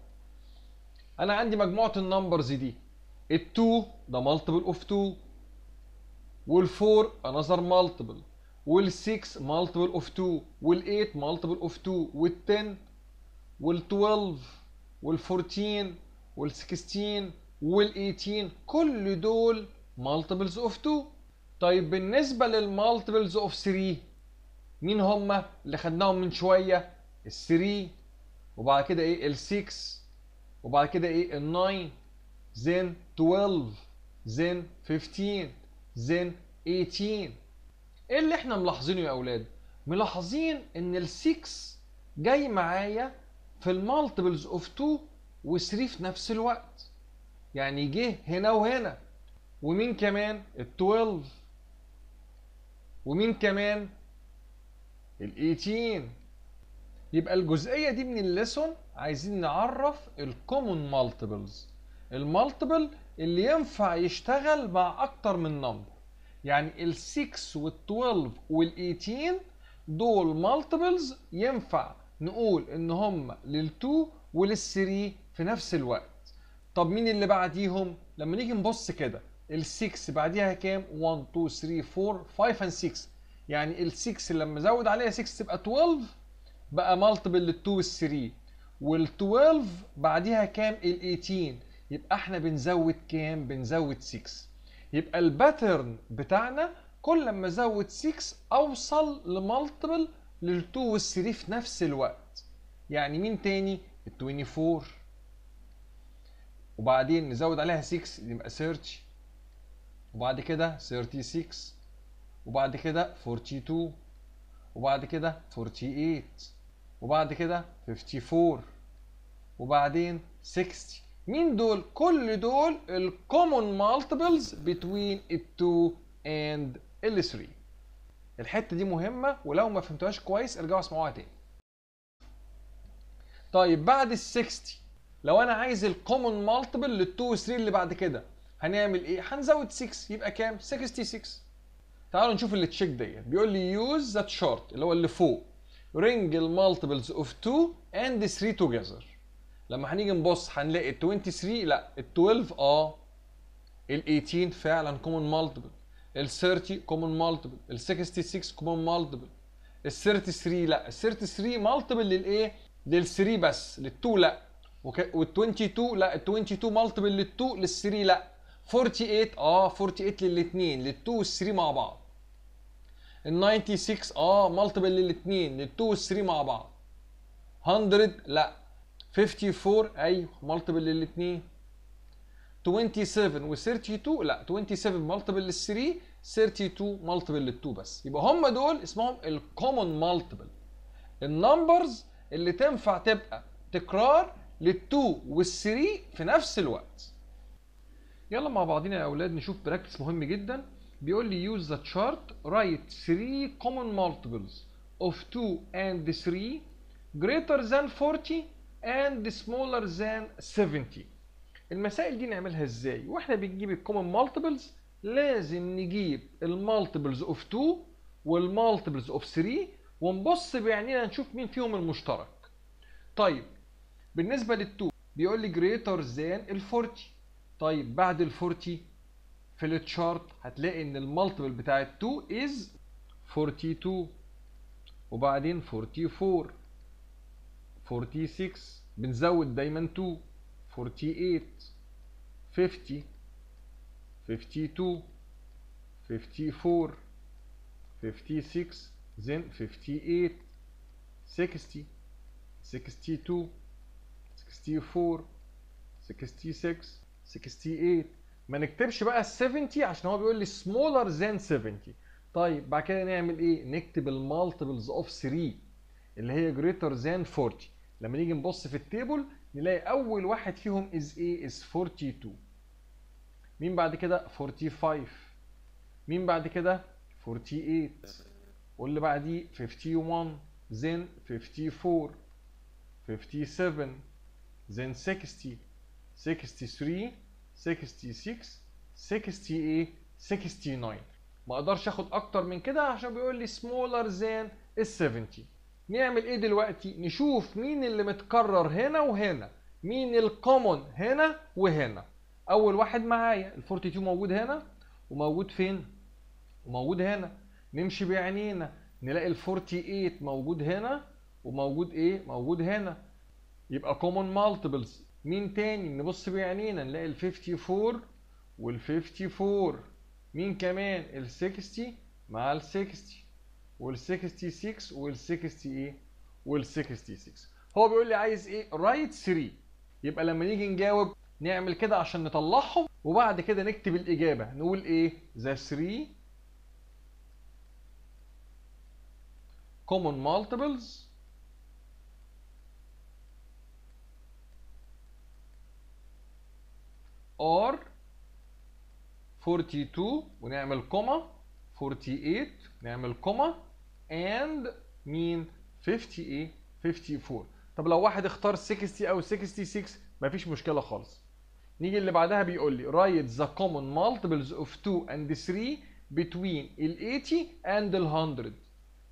انا عندي مجموعه النمبرز دي ال2 ده مالتيبل اوف 2 وال4 انذر مالتيبل وال6 مالتيبل اوف 2 وال8 مالتيبل اوف 2 وال10 وال12 وال14 وال16 وال18 كل دول مالتيبلز اوف 2 طيب بالنسبة للمالتيبلز اوف 3 مين هما اللي خدناهم من شوية ال3 وبعد كده ايه ال6 وبعد كده ايه ال9 زين 12 زين 15 زين 18 ايه اللي احنا ملاحظينه يا اولاد ملاحظين ان ال6 جاي معايا في المالتيبلز اوف 2 و3 في نفس الوقت يعني جه هنا وهنا ومين كمان ال12 ومين كمان ال18 يبقى الجزئيه دي من الليسون عايزين نعرف الكومون مالتيبلز المالتيبل اللي ينفع يشتغل مع اكتر من نمبر يعني ال 6 وال 12 وال 18 دول مالتيبلز ينفع نقول ان هم لل 2 ولل 3 في نفس الوقت طب مين اللي بعديهم لما نيجي نبص كده ال 6 بعديها كام 1 2 3 4 5 and 6 يعني ال 6 لما زود عليها 6 تبقى 12 بقى مالتيبل لل 2 وال 3 وال 12 بعديها كام ال 18 يبقى احنا بنزود كام بنزود 6 يبقى الباترن بتاعنا كل لما ازود 6 اوصل لمالتيبل لل2 وال3 في نفس الوقت يعني مين تاني ال24 وبعدين نزود عليها 6 يبقى 30 وبعد كده 36 وبعد كده 42 وبعد كده 48 وبعد كده 54 وبعدين 60 مين دول؟ كل دول الكومون مالتيبلز بتوين ال 2 اند ال 3 الحته دي مهمه ولو ما فهمتوهاش كويس ارجعوا اسمعوها تاني طيب بعد ال 60 لو انا عايز الكومون مالتيبل لل 2 و 3 اللي بعد كده هنعمل ايه هنزود 6 يبقى كام 66 تعالوا نشوف اللي تشيك ديت بيقول لي يوز ذات شورت اللي هو اللي فوق رينج المالتيبلز اوف 2 اند 3 توجذر لما هنيجي نبص هنلاقي آه. ال 23 لا ال 12 اه ال 18 فعلا كومن مالتيبل ال 30 كومن مالتيبل ال 66 كومن مالتيبل ال 33 لا ال 33 مالتيبل للايه؟ لل 3 بس لل 2 لا وال 22 لا ال 22 مالتيبل لل 2 لل 3 لا 48 اه 48 للاثنين لل 2 وال 3 مع بعض ال 96 اه مالتيبل للاثنين لل 2 وال 3 مع بعض 100 لا 54 ايوه مالتيبل للاثنين 27 و 32 لا 27 مالتيبل لل 3 32 مالتيبل لل 2 بس يبقى هم دول اسمهم الكومون مالتيبل النمبرز اللي تنفع تبقى تكرار لل2 وال3 في نفس الوقت يلا مع بعضينا يا اولاد نشوف براكتس مهم جدا بيقول لي يوز ذا تشارت رايت 3 common multiples of 2 and 3 greater than 40 and smaller than 70 المسائل دي نعملها ازاي واحنا بنجيب الكومن مالتيبلز لازم نجيب المالتيبلز اوف 2 والمالتيبلز اوف 3 ونبص بعينينا نشوف مين فيهم المشترك طيب بالنسبه لل2 بيقول لي greater than ال 40 طيب بعد ال 40 في التشارت هتلاقي ان المالتيبل بتاع ال 2 از 42 وبعدين 44 46 بنزود دايما 2 48 50 52 54 56 then 58 60 62 64 66 68 ما نكتبش بقى 70 عشان هو بيقول لي smaller than 70 طيب بعد كده نعمل ايه نكتب المالتيبلز اوف 3 اللي هي greater than 40 لما نيجي نبص في التيبل نلاقي اول واحد فيهم از ايه از 42 مين بعد كده 45 مين بعد كده 48 واللي بعديه 51 then 54 57 then 60 63 66 68 69 ما اقدرش اخد اكتر من كده عشان بيقول لي smaller than ال 70 نعمل ايه دلوقتي نشوف مين اللي متكرر هنا وهنا مين الكومون هنا وهنا اول واحد معايا ال42 موجود هنا وموجود فين وموجود هنا نمشي بعينينا نلاقي ال48 موجود هنا وموجود ايه موجود هنا يبقى كومون مالتيبلز مين تاني نبص بعينينا نلاقي ال54 وال54 مين كمان ال60 مع ال60 وال66 وال60 ايه وال66 هو بيقول لي عايز ايه رايت 3 يبقى لما نيجي نجاوب نعمل كده عشان نطلعهم وبعد كده نكتب الاجابه نقول ايه ذا 3 common multiples are 42 ونعمل كومه 48 نعمل كومه and مين 50 ايه 54 طب لو واحد اختار 60 او 66 مفيش مشكله خالص نيجي اللي بعدها بيقول لي write the common multiples of 2 and 3 between ال 80 and ال 100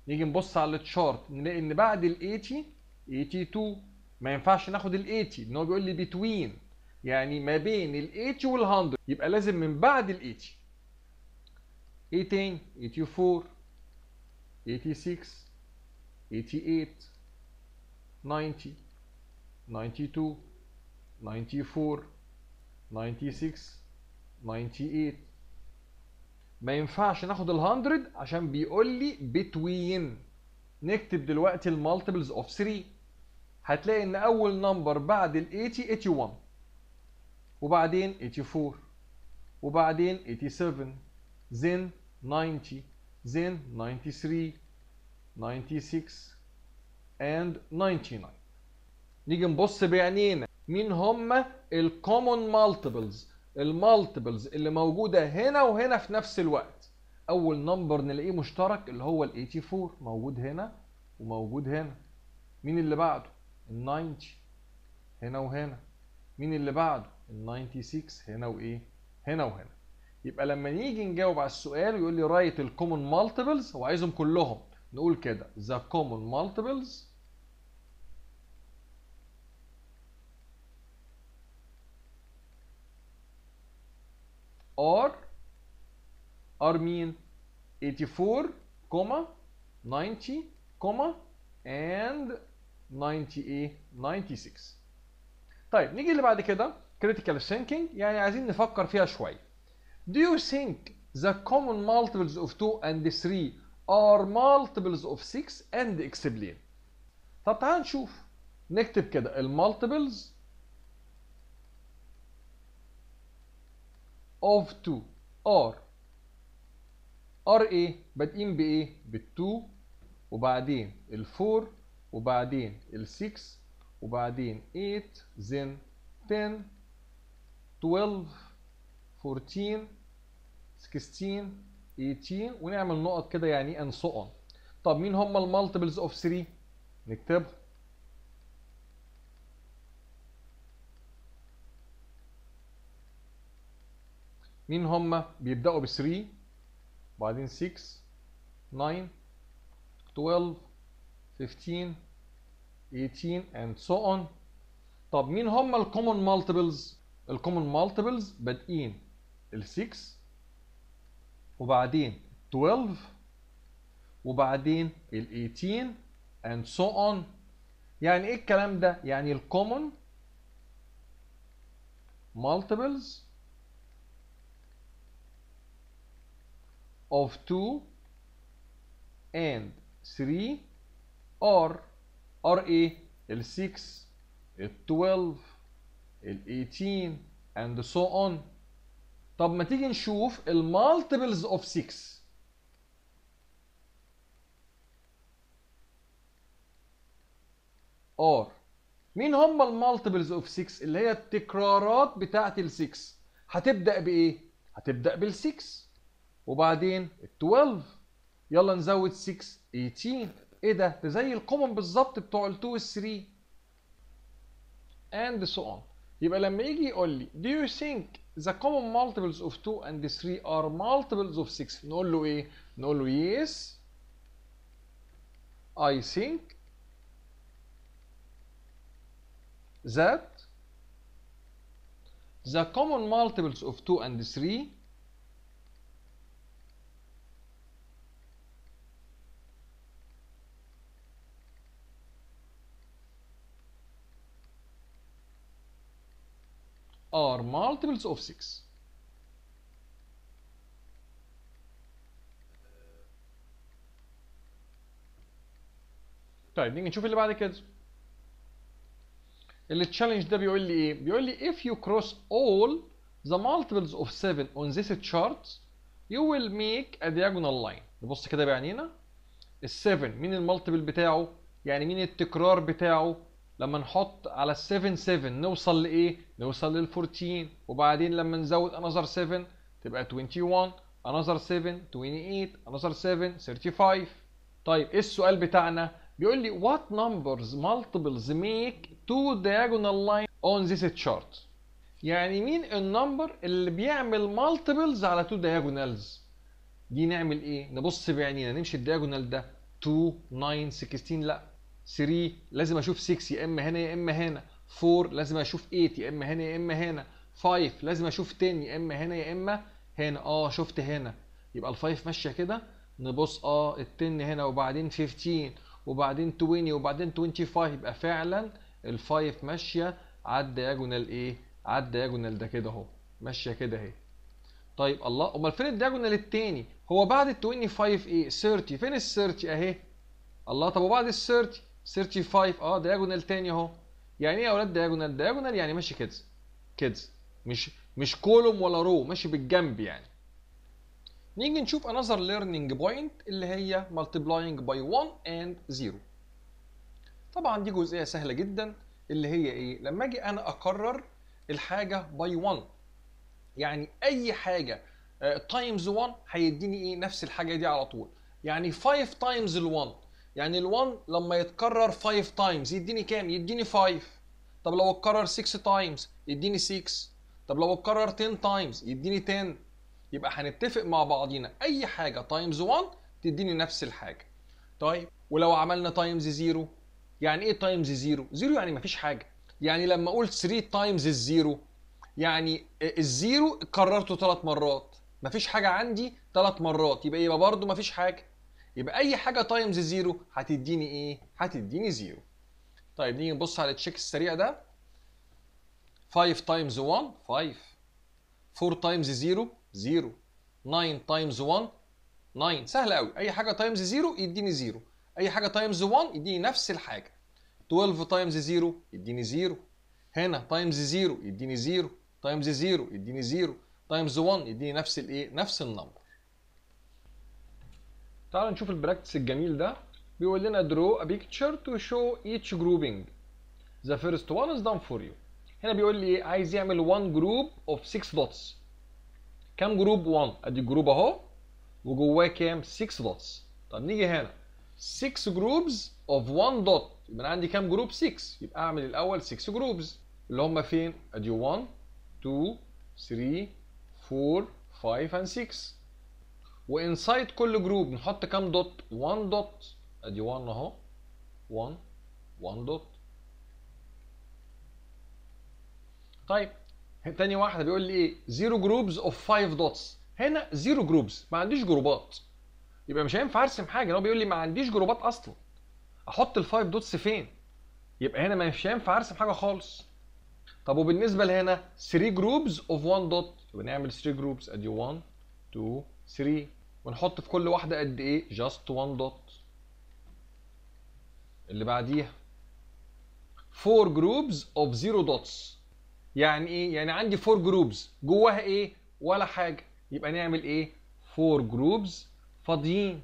نيجي نبص على التشارت نلاقي ان بعد ال 80 82 ما ينفعش ناخد ال 80 ان هو بيقول لي between يعني ما بين ال 80 وال 100 يبقى لازم من بعد ال 80 80 84 86 88 90 92 94 96 98 ما ينفعش ناخد ال 100 عشان بيقول لي بتوين نكتب دلوقتي المالتيبلز اوف 3 هتلاقي ان اول نمبر بعد ال 80 81 وبعدين 84 وبعدين 87 then 90 then 93 96 and 99 نيجي نبص بعينينا مين هم الكومون مالتيبلز المالتيبلز اللي موجوده هنا وهنا في نفس الوقت اول نمبر نلاقيه مشترك اللي هو ال 84 موجود هنا وموجود هنا مين اللي بعده ال 90 هنا وهنا مين اللي بعده ال 96 هنا وايه هنا وهنا يبقى لما نيجي نجاوب على السؤال ويقول لي رايت الكومون مالتيبلز هو عايزهم كلهم نقول كده ذا كومون مالتيبلز ار ار مين 84 90 and 90 96 طيب نيجي اللي بعد كده critical thinking يعني عايزين نفكر فيها شويه Do you think the common multiples of 2 and 3 are multiples of 6 and explain طب تعال نشوف نكتب كده المالتيبلز of 2 are are ايه بادئين بايه بال2 وبعدين ال4 وبعدين ال6 وبعدين 8 then 10 12 14 16 18 ونعمل نقط كده يعني and so طب مين هم المالتيبلز اوف 3 نكتبهم مين هم بيبداوا ب 3 بعدين 6 9 12 15 18 and so on طب مين هم الكومن مالتيبلز الكومن مالتيبلز بادئين ال 6 وبعدين 12 وبعدين ال 18 and so on يعني ايه الكلام ده يعني الكومون multiples of 2 and 3 or or ايه ال 6 ال 12 ال 18 and so on طب ما تيجي نشوف المالتيبلز اوف 6 ار مين هم المالتيبلز اوف 6 اللي هي التكرارات بتاعه ال6 هتبدا بايه هتبدا بال6 وبعدين ال12 يلا نزود 6 18 ايه ده ده زي القمم بالظبط بتوع ال2 وال3 and so on يبقى لما يجي يقول لي do you think the common multiples of 2 and 3 are multiples of 6 No Louis, no Louis. I think that the common multiples of 2 and 3 are multiples of 6 طيب نيجي نشوف اللي بعد كده اللي التشالنج ده بيقول لي ايه بيقول لي if you cross all the multiples of 7 on this chart you will make a diagonal line نبص كده بعينينا ال 7 مين المالتيبل بتاعه يعني مين التكرار بتاعه لما نحط على ال 7 7 نوصل لايه؟ نوصل لل 14 وبعدين لما نزود انذر 7 تبقى 21 انذر 7 28 انذر 7 35 طيب ايه السؤال بتاعنا؟ بيقول لي what numbers multiples make two diagonal lines on this chart يعني مين النمبر اللي بيعمل مالتيبلز على تو diagonals دي نعمل ايه؟ نبص بعينينا نمشي الدياجونال ده 2 9 16 لا 3 لازم اشوف 6 يا اما هنا يا اما هنا 4 لازم اشوف 8 يا اما هنا يا اما هنا 5 لازم اشوف 10 يا اما هنا يا اما هنا اه شفت هنا يبقى ال5 ماشيه كده نبص اه ال10 هنا وبعدين 15 وبعدين 20 وبعدين 25 يبقى فعلا ال5 ماشيه على الدياجونال ايه على الدياجونال ده كده اهو ماشيه كده اهي طيب الله امال فين الدياجونال الثاني هو بعد ال 25 ايه 30 فين ال 30 اهي الله طب وبعد ال 30 35 اه دياجونال تاني اهو يعني ايه يا اولاد دياجونال دياجونال يعني ماشي كده كده مش مش كولوم ولا رو ماشي بالجنب يعني نيجي نشوف انذر ليرنينج بوينت اللي هي مالتيبلاينج باي 1 اند 0 طبعا دي جزئيه سهله جدا اللي هي ايه لما اجي انا اقرر الحاجه باي 1 يعني اي حاجه تايمز آه، 1 هيديني ايه نفس الحاجه دي على طول يعني 5 تايمز ال1 يعني ال1 لما يتكرر 5 تايمز يديني كام يديني 5 طب لو اتكرر 6 تايمز يديني 6 طب لو اتكرر 10 تايمز يديني 10 يبقى هنتفق مع بعضينا اي حاجه تايمز 1 تديني نفس الحاجه طيب ولو عملنا تايمز 0 يعني ايه تايمز 0 0 يعني مفيش حاجه يعني لما اقول 3 تايمز الزيرو يعني الزيرو كررته ثلاث مرات مفيش حاجه عندي ثلاث مرات يبقى يبقى برده مفيش حاجه يبقى اي حاجه تايمز زيرو هتديني ايه هتديني زيرو طيب نيجي نبص على التشيك السريع ده 5 تايمز 1 5 4 تايمز 0 0 9 تايمز 1 9 سهل قوي اي حاجه تايمز 0 يديني 0 اي حاجه تايمز 1 يديني نفس الحاجه 12 تايمز 0 يديني 0 هنا تايمز 0 يديني 0 تايمز 0 يديني 0 تايمز 1 يديني نفس الايه نفس النمبر تعال نشوف البراكتس الجميل ده بيقول لنا draw a picture to show each grouping the first one is done for you هنا بيقول لي عايز يعمل one group of 6 dots كام جروب 1 ادي الجروب اهو وجواه كام 6 dots طب نيجي هنا 6 جروبز اوف 1 دوت يبقى انا عندي كام جروب 6 يبقى اعمل الاول 6 جروبز اللي هم فين ادي 1 2 3 4 5 and 6 وانسايد كل جروب نحط كام دوت 1 دوت ادي 1 اهو 1 1 دوت طيب تاني واحده بيقول لي ايه زيرو جروبز اوف 5 دوتس هنا زيرو جروبز ما عنديش جروبات يبقى مش هينفع ارسم حاجه هو بيقول لي ما عنديش جروبات اصلا احط الفايف دوتس فين يبقى هنا مش هينفع ارسم حاجه خالص طب وبالنسبه لهنا 3 جروبز اوف 1 دوت يبقى نعمل 3 جروبز ادي 1 2 3 ونحط في كل واحده قد ايه جاست وان دوت اللي بعديها فور جروبز اوف زيرو دوتس يعني ايه يعني عندي فور جروبز جواها ايه ولا حاجه يبقى نعمل ايه فور جروبز فاضيين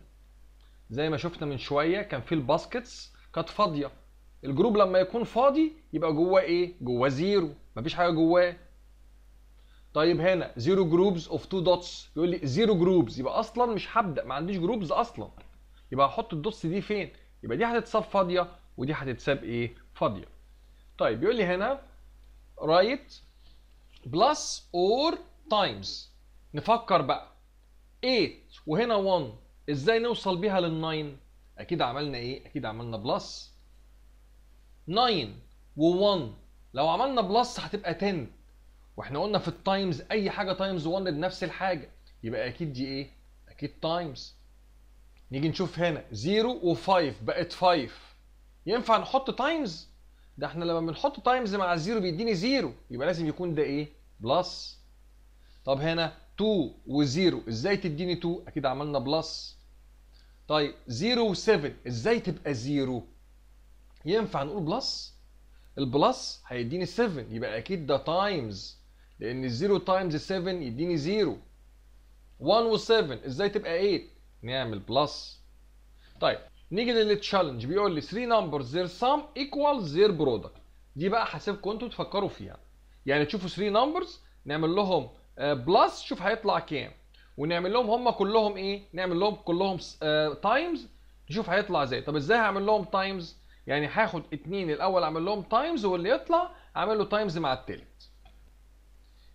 زي ما شفنا من شويه كان في الباسكتس كانت فاضيه الجروب لما يكون فاضي يبقى جواه ايه جواه زيرو مفيش حاجه جواه طيب هنا زيرو جروبز اوف تو دوتس يقول لي زيرو جروبز يبقى اصلا مش هبدا ما عنديش جروبز اصلا يبقى هحط الدوتس دي فين يبقى دي هتتساب فاضيه ودي هتتساب ايه فاضيه طيب يقول لي هنا رايت بلس اور تايمز نفكر بقى 8 وهنا 1 ازاي نوصل بيها لل9 اكيد عملنا ايه اكيد عملنا بلس 9 و1 لو عملنا بلس هتبقى 10 واحنا قلنا في التايمز اي حاجه تايمز 1 نفس الحاجه يبقى اكيد دي ايه اكيد تايمز نيجي نشوف هنا 0 و5 بقت 5 ينفع نحط تايمز ده احنا لما بنحط تايمز مع الزيرو بيديني زيرو يبقى لازم يكون ده ايه بلس طب هنا 2 و0 ازاي تديني 2 اكيد عملنا بلس طيب 0 و7 ازاي تبقى 0 ينفع نقول بلس البلس هيديني 7 يبقى اكيد ده تايمز لان 0 تايمز 7 يديني 0 1 و7 ازاي تبقى 8 نعمل بلس طيب نيجي للتشالنج بيقول لي 3 نمبرز زير سام ايكوال زير برودكت دي بقى حاسبكم انتوا تفكروا فيها يعني تشوفوا 3 نمبرز نعمل لهم بلس آه، شوف هيطلع كام ونعمل لهم هم كلهم ايه نعمل لهم كلهم تايمز آه، نشوف هيطلع ازاي طب ازاي هعمل لهم تايمز يعني هاخد اتنين الاول اعمل لهم تايمز واللي يطلع اعمل له تايمز مع التالت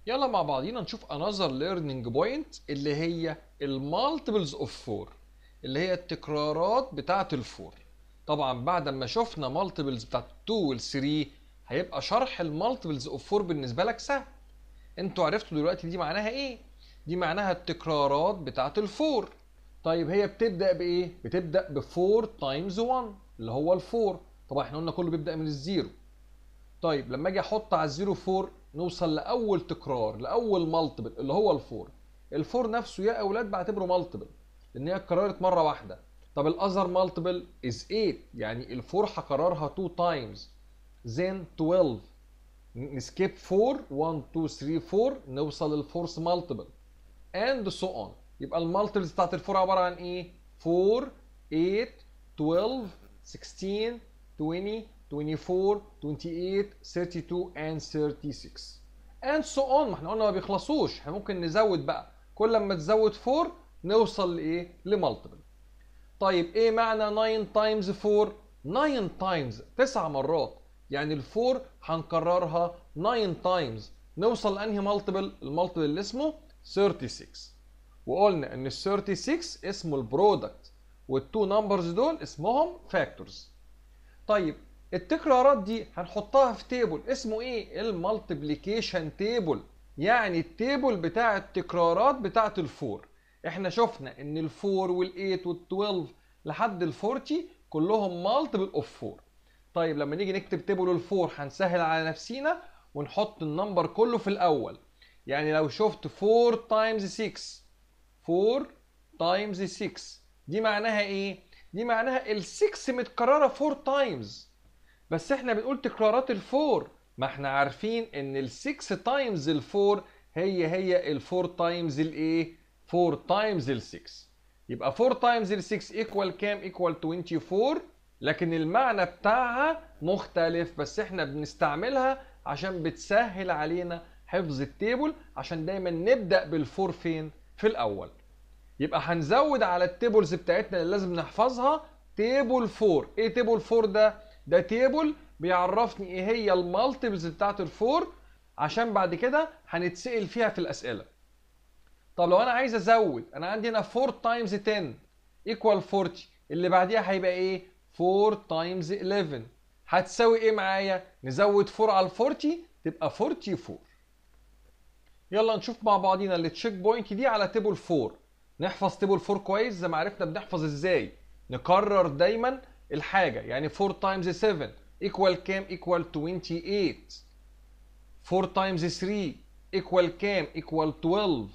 يلا مع بعضينا نشوف another learning point اللي هي المالتيبلز اوف 4 اللي هي التكرارات بتاعة الفور طبعا بعد ما شفنا مالتيبلز بتاعة 2 وال 3 هيبقى شرح المالتيبلز اوف 4 بالنسبة لك سهل انتوا عرفتوا دلوقتي دي معناها ايه دي معناها التكرارات بتاعة الفور طيب هي بتبدأ بايه بتبدأ ب 4 تايمز 1 اللي هو الفور طبعا احنا قلنا كله بيبدأ من الزيرو طيب لما اجي احط على الزيرو 4 نوصل لاول تكرار لاول مالتيبل اللي هو الفور الفور نفسه يا اولاد بعتبره مالتيبل لان هي اتكررت مره واحده طب الاذر مالتيبل از 8 يعني الفور هكررها 2 تايمز زين 12 نسكيب 4 1 2 3 4 نوصل للفورس مالتيبل اند سو اون يبقى المالتيبلز بتاعت الفور عباره عن ايه 4 8 12 16 20 24 28 32 and 36 and so on ما احنا قلنا ما بيخلصوش احنا ممكن نزود بقى كل ما تزود 4 نوصل لايه لمالتيبل طيب ايه معنى 9 times 4 9 times 9 مرات يعني ال4 هنكررها 9 times نوصل لانهي مالتيبل المالتيبل اللي اسمه 36 وقلنا ان ال 36 اسمه البرودكت والتو نمبرز دول اسمهم فاكتورز طيب التكرارات دي هنحطها في تيبل اسمه ايه المالتيبليكيشن تيبل يعني التيبل بتاع التكرارات بتاعه الفور احنا شفنا ان الفور والايت وال12 لحد ال40 كلهم مالتيبل اوف 4 طيب لما نيجي نكتب تيبل الفور هنسهل على نفسينا ونحط النمبر كله في الاول يعني لو شفت 4 تايمز 6 4 تايمز 6 دي معناها ايه دي معناها ال6 متكرره 4 تايمز بس احنا بنقول تكرارات الفور ما احنا عارفين ان ال6 تايمز الفور هي هي ال4 تايمز الايه 4 تايمز ال 6 يبقى 4 تايمز ال 6 ايكوال كام ايكوال 24 لكن المعنى بتاعها مختلف بس احنا بنستعملها عشان بتسهل علينا حفظ التيبل عشان دايما نبدا بالفور فين في الاول يبقى هنزود على التيبلز بتاعتنا اللي لازم نحفظها تيبل 4 ايه تيبل 4 ده ده تيبل بيعرفني ايه هي المالتيبلز بتاعت الفور عشان بعد كده هنتسال فيها في الاسئله طب لو انا عايز ازود انا عندي هنا 4 تايمز 10 ايكوال 40 اللي بعديها هيبقى ايه 4 تايمز 11 هتساوي ايه معايا نزود 4 على 40 تبقى 44 يلا نشوف مع بعضينا التشيك بوينت دي على تيبل 4 نحفظ تيبل 4 كويس زي ما عرفنا بنحفظ ازاي نكرر دايما الحاجه يعني 4 تايمز 7 ايكوال كام ايكوال 28 4 تايمز 3 ايكوال كام ايكوال 12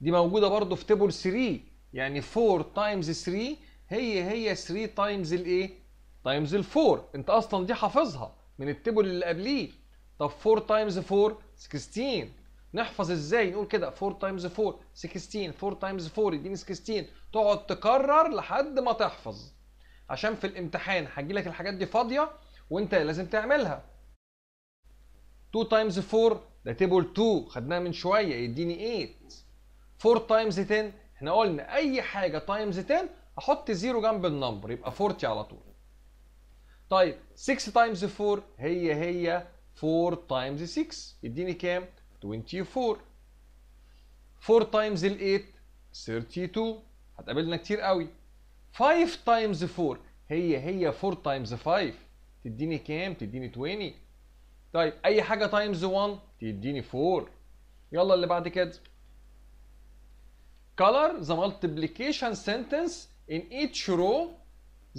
دي موجوده برضو في تيبل 3 يعني 4 تايمز 3 هي هي 3 تايمز الايه تايمز ال4 انت اصلا دي حافظها من التيبل اللي قبليه طب 4 تايمز 4 16 نحفظ ازاي نقول كده 4 تايمز 4 16 4 تايمز 4 يديني 16 تقعد تكرر لحد ما تحفظ عشان في الامتحان لك الحاجات دي فاضيه وانت لازم تعملها 2 تايمز 4 ده تيبل 2 خدناها من شويه يديني 8 4 تايمز 10 احنا قلنا اي حاجه تايمز 10 احط زيرو جنب النمبر يبقى 40 على طول طيب 6 تايمز 4 هي هي 4 تايمز 6 يديني كام 24 4 تايمز ال 8 32 هتقابلنا كتير قوي 5 تايمز 4 هي هي 4 تايمز 5 تديني كام؟ تديني 20 طيب اي حاجه تايمز 1 تديني 4 يلا اللي بعد كده color the multiplication sentence in each row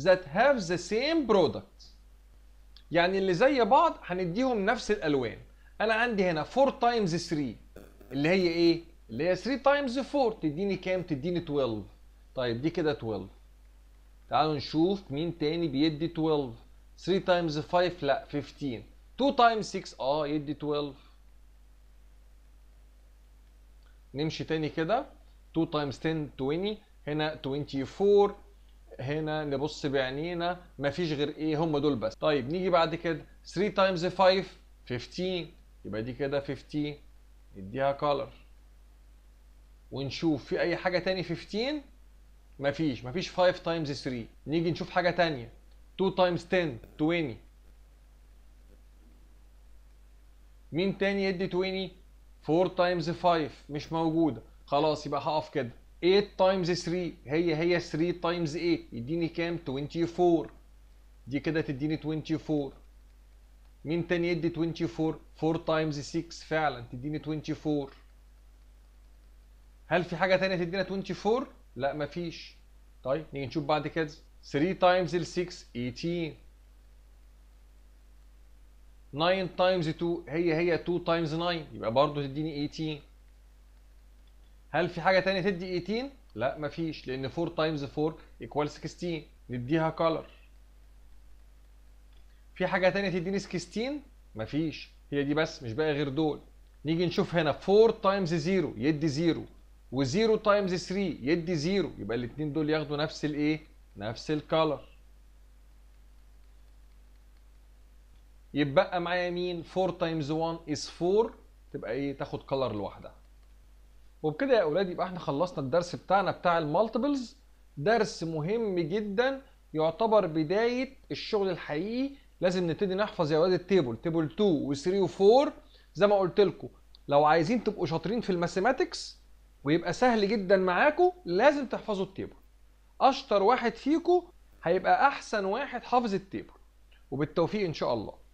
that have the same product يعني اللي زي بعض هنديهم نفس الالوان انا عندي هنا 4 تايمز 3 اللي هي ايه اللي هي 3 تايمز 4 تديني كام تديني 12 طيب دي كده 12 تعالوا نشوف مين تاني بيدي 12 3 تايمز 5 لا 15 2 تايمز 6 اه يدي 12 نمشي تاني كده 2 تايمز 10 20 هنا 24 هنا نبص بعينينا مفيش غير ايه هم دول بس طيب نيجي بعد كده 3 تايمز 5 15 يبقى دي كده 15 نديها كولر ونشوف في اي حاجه تاني 15 مفيش مفيش 5 تايمز 3 نيجي نشوف حاجه تانية 2 تايمز 10 20 مين تاني يدي 20 4 تايمز 5 مش موجوده خلاص يبقى هقف كده 8 تايمز 3 هي هي 3 تايمز 8 يديني كام 24 دي كده تديني 24 مين تاني يدي 24 4 تايمز 6 فعلا تديني 24 هل في حاجه تانية تدينا 24 لا مفيش طيب نيجي نشوف بعد كده 3 تايمز ال 6 18 9 تايمز 2 هي هي 2 تايمز 9 يبقى برضه تديني 18 e هل في حاجه ثانيه تدي 18 e لا مفيش لان 4 تايمز 4 يكوال 16 نديها كولر في حاجه ثانيه تديني 16 مفيش هي دي بس مش باقي غير دول نيجي نشوف هنا 4 تايمز 0 يدي 0 و0 تايمز 3 يدي 0 يبقى الاثنين دول ياخدوا نفس الايه نفس الكالر يبقى معايا مين 4 تايمز 1 از 4 تبقى ايه تاخد كالر لوحدها وبكده يا اولاد يبقى احنا خلصنا الدرس بتاعنا بتاع المالتيبلز درس مهم جدا يعتبر بدايه الشغل الحقيقي لازم نبتدي نحفظ يا اولاد التيبل تيبل 2 و3 و4 زي ما قلت لكم لو عايزين تبقوا شاطرين في الماثيماتكس ويبقى سهل جدا معاكم لازم تحفظوا التيبل اشطر واحد فيكم هيبقى احسن واحد حافظ التيبل وبالتوفيق ان شاء الله